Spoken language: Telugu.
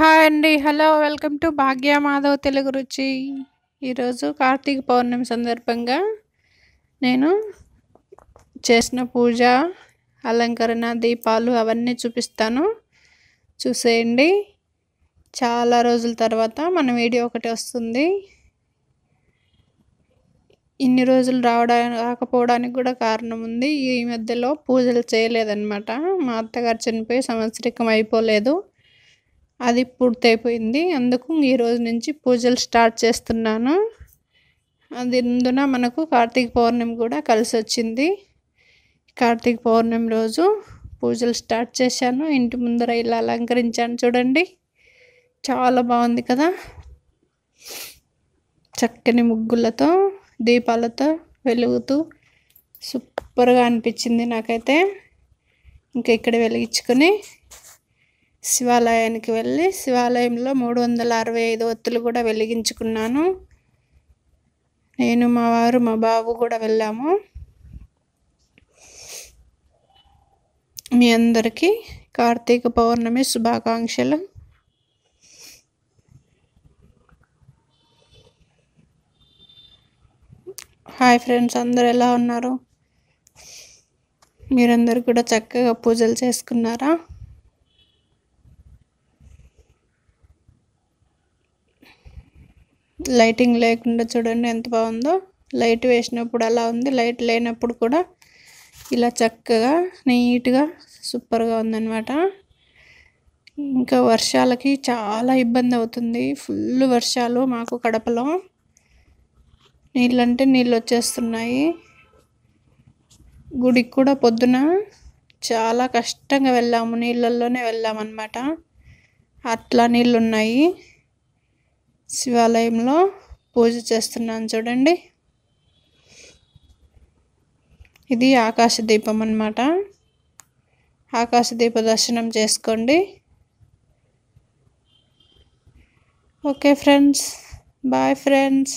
హాయ్ అండి hello welcome to Bhagya Madhav Telugu Ruchi ఈరోజు కార్తీక పౌర్ణమి సందర్భంగా నేను చేసిన పూజ అలంకరణ దీపాలు అవన్నీ చూపిస్తాను చూసేయండి చాలా రోజుల తర్వాత మన వీడియో ఒకటి వస్తుంది ఇన్ని రోజులు రావడానికి రాకపోవడానికి కూడా కారణం ఉంది ఈ మధ్యలో పూజలు చేయలేదన్నమాట మా అత్తగారు చనిపోయి సంవత్సరికం అయిపోలేదు అది పూర్తయిపోయింది అందుకు ఈరోజు నుంచి పూజలు స్టార్ట్ చేస్తున్నాను అది ముందున మనకు కార్తీక పౌర్ణమి కూడా కలిసి వచ్చింది కార్తీక పౌర్ణమి రోజు పూజలు స్టార్ట్ చేశాను ఇంటి ముందర ఇలా అలంకరించాను చూడండి చాలా బాగుంది కదా చక్కని ముగ్గులతో దీపాలతో వెలుగుతూ సూపర్గా అనిపించింది నాకైతే ఇంకా ఇక్కడ వెలిగించుకొని శివాలయానికి వెళ్ళి శివాలయంలో మూడు వందల అరవై ఐదు ఒత్తులు కూడా వెలిగించుకున్నాను నేను మా వారు మా బాబు కూడా వెళ్ళాము మీ అందరికీ కార్తీక పౌర్ణమి శుభాకాంక్షలు హాయ్ ఫ్రెండ్స్ అందరు ఎలా ఉన్నారు మీరందరూ కూడా చక్కగా పూజలు చేసుకున్నారా లైటింగ్ లేకుండా చూడండి ఎంత బాగుందో లైట్ వేసినప్పుడు అలా ఉంది లైట్ లేనప్పుడు కూడా ఇలా చక్కగా నీట్గా సూపర్గా ఉందన్నమాట ఇంకా వర్షాలకి చాలా ఇబ్బంది అవుతుంది ఫుల్ వర్షాలు మాకు కడపలో నీళ్ళంటే నీళ్ళు వచ్చేస్తున్నాయి గుడికి కూడా పొద్దున చాలా కష్టంగా వెళ్ళాము నీళ్ళల్లోనే వెళ్ళామన్నమాట అట్లా నీళ్ళు ఉన్నాయి శివాలయంలో పూజ చేస్తున్నాను చూడండి ఇది ఆకాశ దీపం అన్నమాట ఆకాశ దీప దర్శనం చేసుకోండి ఓకే ఫ్రెండ్స్ బాయ్ ఫ్రెండ్స్